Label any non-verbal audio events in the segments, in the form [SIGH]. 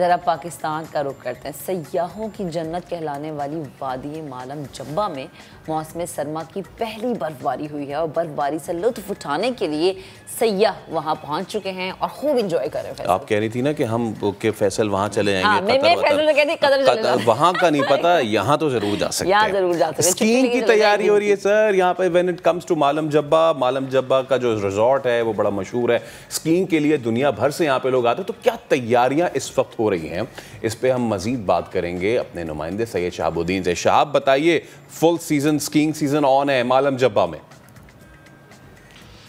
ज़रा पाकिस्तान का रुख करते हैं सयाहों की जन्नत कहलाने वाली वादी मालम जब्बा में मौसम सरमा की पहली बर्फबारी हुई है और बर्फबारी से लुत्फ उठाने के लिए सयाह वहाँ पहुँच चुके हैं और खूब इंजॉय कर रहे हैं आप कह रही थी ना कि हम के फैसल वहाँ चले जाएंगे वहाँ तो का नहीं पता यहाँ तो जरूर जा सकते यहाँ जरूर जा सकते स्कीइंग की तो तैयारी हो रही है सर यहाँ पर when it comes to Malam Jabba Malam Jabba का जो रिजॉर्ट है वो बड़ा मशहूर है स्कीइंग के लिए दुनिया भर से यहाँ पे लोग आते हैं तो क्या तैयारियाँ इस वक्त हो रही हैं इस पर हम मजीद बात करेंगे अपने नुमाइंदे सैद शहाबुद्दीन से शहाब बताइए full season skiing season on है मालम जब्बा में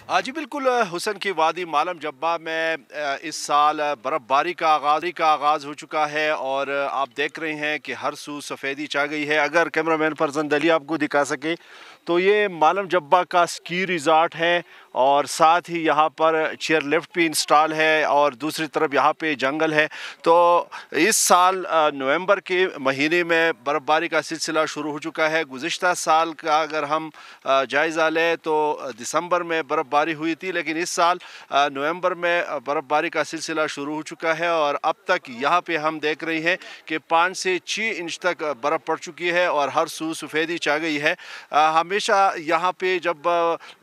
हाँ जी बिल्कुल हुसन की वादी मालम जब्बा में इस साल बर्फ़बारी का आगाज़ का आगाज़ हो चुका है और आप देख रहे हैं कि हर सू सफ़ेदी छा गई है अगर कैमरामैन मैन फरजंद अली आपको दिखा सके तो ये मालम जब्बा का स्की रिजॉर्ट है और साथ ही यहाँ पर चेयर लिफ्ट भी इंस्टॉल है और दूसरी तरफ यहाँ पे जंगल है तो इस साल नवंबर के महीने में बर्फ़बारी का सिलसिला शुरू हो चुका है गुज्त साल का अगर हम जायज़ा लें तो दिसंबर में बर्फ़बारी हुई थी लेकिन इस साल नवंबर में बर्फ़बारी का सिलसिला शुरू हो चुका है और अब तक यहाँ पे हम देख रहे हैं कि पाँच से छः इंच तक बर्फ़ पड़ चुकी है और हर सू सफ़ेदी चाह गई है हम हमेशा यहाँ पे जब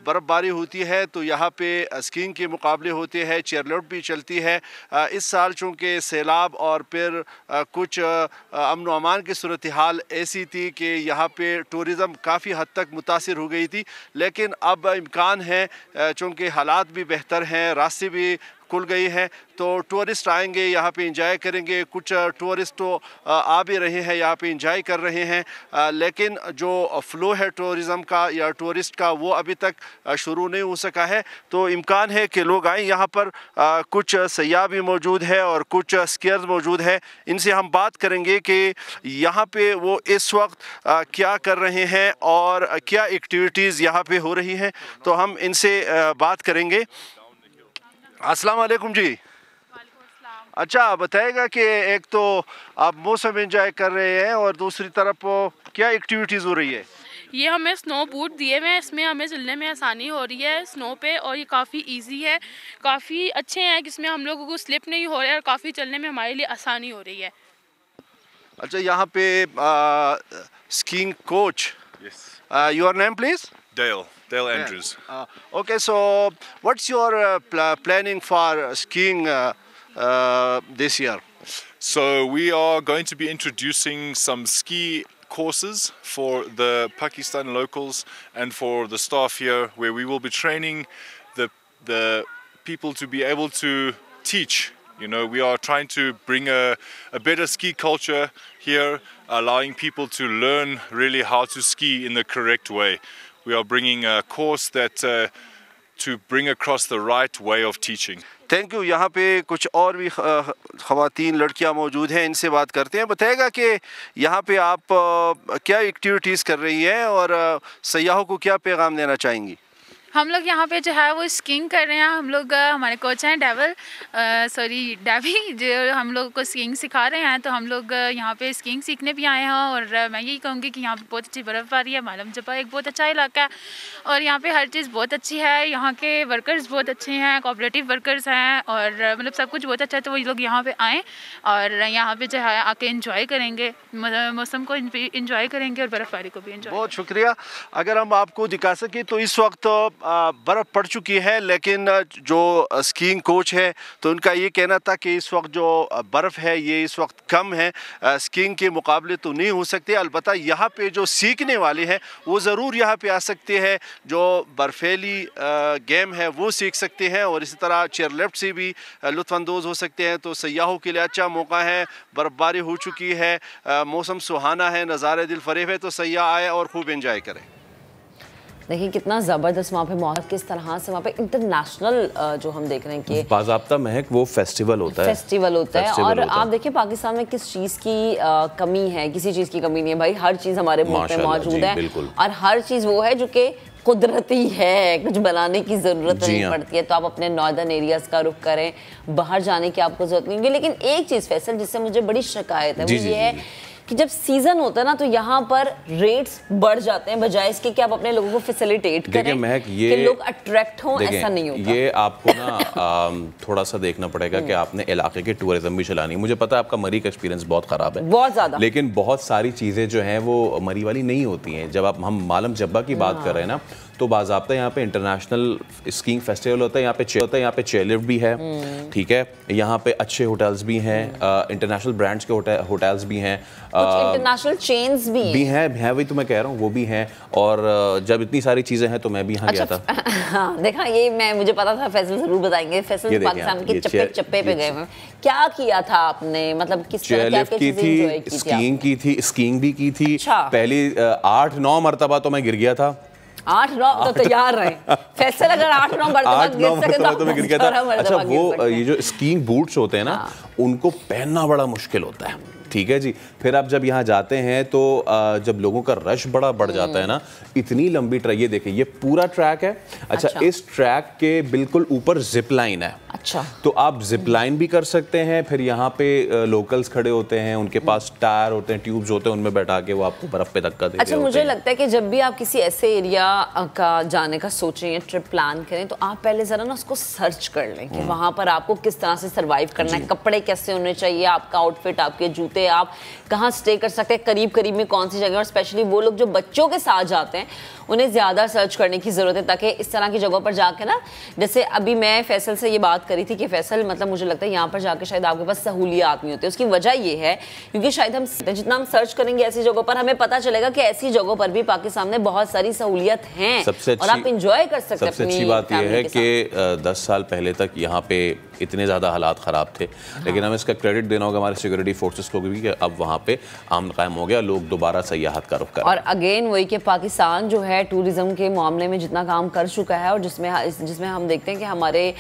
बर्फ़बारी होती है तो यहाँ पे स्कीइंग के मुकाबले होते हैं चेयरलोट भी चलती है इस साल चूँकि सैलाब और फिर कुछ अमन अमान की सूरत हाल ऐसी थी कि यहाँ पे टूरिज़म काफ़ी हद तक मुतासर हो गई थी लेकिन अब इम्कान है चूँकि हालात भी बेहतर हैं रास्ते भी खुल गई है तो टूरिस्ट आएंगे यहाँ पे इंजॉय करेंगे कुछ टूरिस्ट तो आ भी रहे हैं यहाँ पे इंजॉय कर रहे हैं लेकिन जो फ्लो है टूरिज़म का या टूरिस्ट का वो अभी तक शुरू नहीं हो सका है तो इम्कान है कि लोग आएँ यहाँ पर कुछ सयाह भी मौजूद है और कुछ स्कीयर्स मौजूद है इनसे हम बात करेंगे कि यहाँ पर वो इस वक्त क्या कर रहे हैं और क्या एक्टिविटीज़ यहाँ पर हो रही हैं तो हम इनसे बात करेंगे अस्सलाम वालेकुम जी अच्छा बताएगा कि एक तो आप मौसम एंजॉय कर रहे हैं और दूसरी तरफ क्या एक्टिविटीज़ हो रही है ये हमें स्नो बूट दिए हुए हैं इसमें हमें चलने में आसानी हो रही है स्नो पे और ये काफ़ी इजी है काफ़ी अच्छे हैं कि इसमें हम लोगों को स्लिप नहीं हो रहा है और काफ़ी चलने में हमारे लिए आसानी हो रही है अच्छा यहाँ पे skiing coach your name please Dale, Dale Andrews. Yeah. Uh, okay, so what's your uh, pl planning for uh, skiing uh, uh, this year? So we are going to be introducing some ski courses for the Pakistan locals and for the staff here, where we will be training the the people to be able to teach you know, we are trying to bring a, a, better ski culture here, allowing people to learn really how to ski in the correct way. we are bringing a course that uh, to bring across the right way of teaching. Thank you यहाँ पे कुछ और भी uh, ख़वातीन लड़कियाँ मौजूद हैं इनसे बात करते हैं बताएगा कि यहाँ पे आप uh, क्या एक्टिविटीज़ कर रही हैं और uh, सयाहों को क्या पैगाम देना चाहेंगी हम लोग यहाँ पे जो है वो स्कीइंग कर रहे हैं हम लोग हमारे कोच हैं डेवल सॉरी डेवी जो हम लोग को स्कीइंग सिखा रहे हैं तो हम लोग यहाँ पे स्कीइंग सीखने भी आए हैं और मैं यही कहूँगी कि यहाँ पे बहुत अच्छी बर्फ़बारी है मालम जबा एक बहुत अच्छा इलाका है और यहाँ पे हर चीज़ बहुत अच्छी है यहाँ के वर्कर्स बहुत अच्छे हैं कोऑपरेटिव वर्कर्स हैं और मतलब सब कुछ बहुत अच्छा है तो वो लोग यहाँ पर आएँ और यहाँ पर जो है आके इन्जॉय करेंगे मौसम को इन्जॉय करेंगे और बर्फ़बारी को भी इन्जॉय बहुत शुक्रिया अगर हम आपको दिखा सकें तो इस वक्त बर्फ़ पड़ चुकी है लेकिन जो स्कीइंग कोच है तो उनका ये कहना था कि इस वक्त जो बर्फ़ है ये इस वक्त कम है स्कीइंग के मुकाबले तो नहीं हो सकते अलबत् यहाँ पे जो सीखने वाले हैं वो ज़रूर यहाँ पे आ सकते हैं जो बर्फेली गेम है वो सीख सकते हैं और इसी तरह चेयर लिफ्ट से भी लुफानंदोज़ हो सकते हैं तो सयाहों के लिए अच्छा मौका है बर्फ़बारी हो चुकी है मौसम सुहाना है नज़ारे दिल फ़रीब है तो सयाह आए और खूब इन्जॉय करें देखिए कितना ज़बरदस्त वहाँ पे मौसम किस तरह से वहाँ पे इंटरनेशनल जो हम देख रहे हैं कि बाजाबता महक वो फेस्टिवल होता है फेस्टिवल होता है और आप देखिए पाकिस्तान में किस चीज़ की कमी है किसी चीज़ की कमी नहीं है भाई हर चीज़ हमारे मुल्क में मौजूद है और हर चीज़ वो है जो कि कुदरती है कुछ बनाने की ज़रूरत नहीं हाँ। पड़ती है तो आप अपने नॉर्दर्न एरियाज़ का रुख करें बाहर जाने की आपको ज़रूरत नहीं होगी लेकिन एक चीज़ फैसल जिससे मुझे बड़ी शिकायत है वो ये है कि जब सीजन होता है ना तो यहाँ पर रेट्स बढ़ जाते हैं बजाय इसके कि आप अपने लोगों को फैसिलिटेट करें महक ये कि लोग अट्रैक्ट हों ऐसा नहीं होता ये आपको ना [LAUGHS] आ, थोड़ा सा देखना पड़ेगा कि हम्म। आपने इलाके के टूरिज्म भी चलानी मुझे पता है आपका मरी का एक्सपीरियंस बहुत खराब है बहुत ज्यादा लेकिन बहुत सारी चीजें जो है वो मरी वाली नहीं होती है जब आप हम मालम जब्बा की बात हाँ। कर रहे हैं ना तो बाबा यहाँ पे इंटरनेशनल स्कीइंग फेस्टिवल होता है यहाँ पे होता है यहाँ पे चेयरलिफ्ट भी है हम्म। ठीक है यहाँ पे अच्छे होटल्स भी हैं इंटरनेशनल हम्म। ब्रांड्स के होटल्स भी हैं इंटरनेशनल चेन्स भी भी हैं है वही तो मैं कह रहा हूँ वो भी हैं और जब इतनी सारी चीज़ें हैं तो मैं भी यहाँ गया अच्छा, था [LAUGHS] हाँ देखा ये मैं मुझे पता था फैसल ज़रूर बताएंगे फैसल तो पाकिस्तान के चप्पे चप्पे पे गए क्या किया था आपने मतलब किस तरह चेयरलिफ्ट की थी स्कीइंग की थी स्कीइंग भी की थी अच्छा। पहली आठ नौ मरतबा तो मैं गिर गया था आठ नौ तो तैयार रहे फैसल अगर आठ नौ बर्तन तो गिर गया था अच्छा वो ये जो स्कीइंग बूट्स होते हैं ना हाँ। उनको पहनना बड़ा मुश्किल होता है ठीक है जी फिर आप जब यहाँ जाते हैं तो जब लोगों का रश बड़ा बढ़ जाता है ना हम्म। इतनी लंबी ट्रैक ये देखिए ये पूरा ट्रैक है अच्छा, अच्छा। इस ट्रैक के बिल्कुल ऊपर जिप लाइन है अच्छा तो आप जिप लाइन हम्म। भी कर सकते हैं फिर यहाँ पे लोकल्स खड़े होते हैं उनके हम्म। पास टायर होते हैं ट्यूब्स होते हैं उनमें बैठा के वो आपको बर्फ पे धक्का देते अच्छा मुझे लगता है कि जब भी आप किसी ऐसे एरिया का जाने का सोचें ट्रिप प्लान करें तो आप पहले जरा ना उसको सर्च कर लें कि वहाँ पर आपको किस तरह से सर्वाइव करना है कपड़े कैसे होने चाहिए आपका आउटफिट आपके जूते सकते आप कहाँ स्टे कर सकते हैं करीब करीब में कौन सी जगह और स्पेशली वो लोग जो बच्चों के साथ जाते हैं उन्हें ज़्यादा सर्च करने की ज़रूरत है ताकि इस तरह की जगहों पर जाकर ना जैसे अभी मैं फैसल से ये बात करी थी कि फैसल मतलब मुझे लगता है यहाँ पर जाकर शायद आपके पास सहूलियात नहीं होती है उसकी वजह ये है क्योंकि शायद हम जितना हम सर्च करेंगे ऐसी जगहों पर हमें पता चलेगा कि ऐसी जगहों पर भी पाकिस्तान में बहुत सारी सहूलियत हैं और आप इंजॉय कर सकते हैं अच्छी बात यह है कि दस साल पहले तक यहाँ पे इतने ज़्यादा हालात ख़राब थे हाँ। लेकिन हमें इसका क्रेडिट देना होगा हमारे सिक्योरिटी फोर्सेस को भी कि अब वहाँ पे आम कायम हो गया लोग दोबारा सयाहत का रुख कर और अगेन वही कि पाकिस्तान जो है टूरिज़म के मामले में जितना काम कर चुका है और जिसमें हाँ, जिसमें हम देखते हैं कि हमारे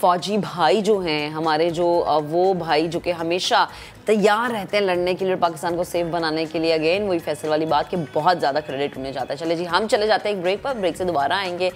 फ़ौजी भाई जो हैं हमारे जो वो भाई जो कि हमेशा तैयार रहते हैं लड़ने के लिए और पाकिस्तान को सेफ बनाने के लिए अगेन वही फैसल वाली बात कि बहुत ज़्यादा क्रेडिट उन्हें जाता है चले जी हम चले जाते हैं एक ब्रेक पर ब्रेक से दोबारा आएंगे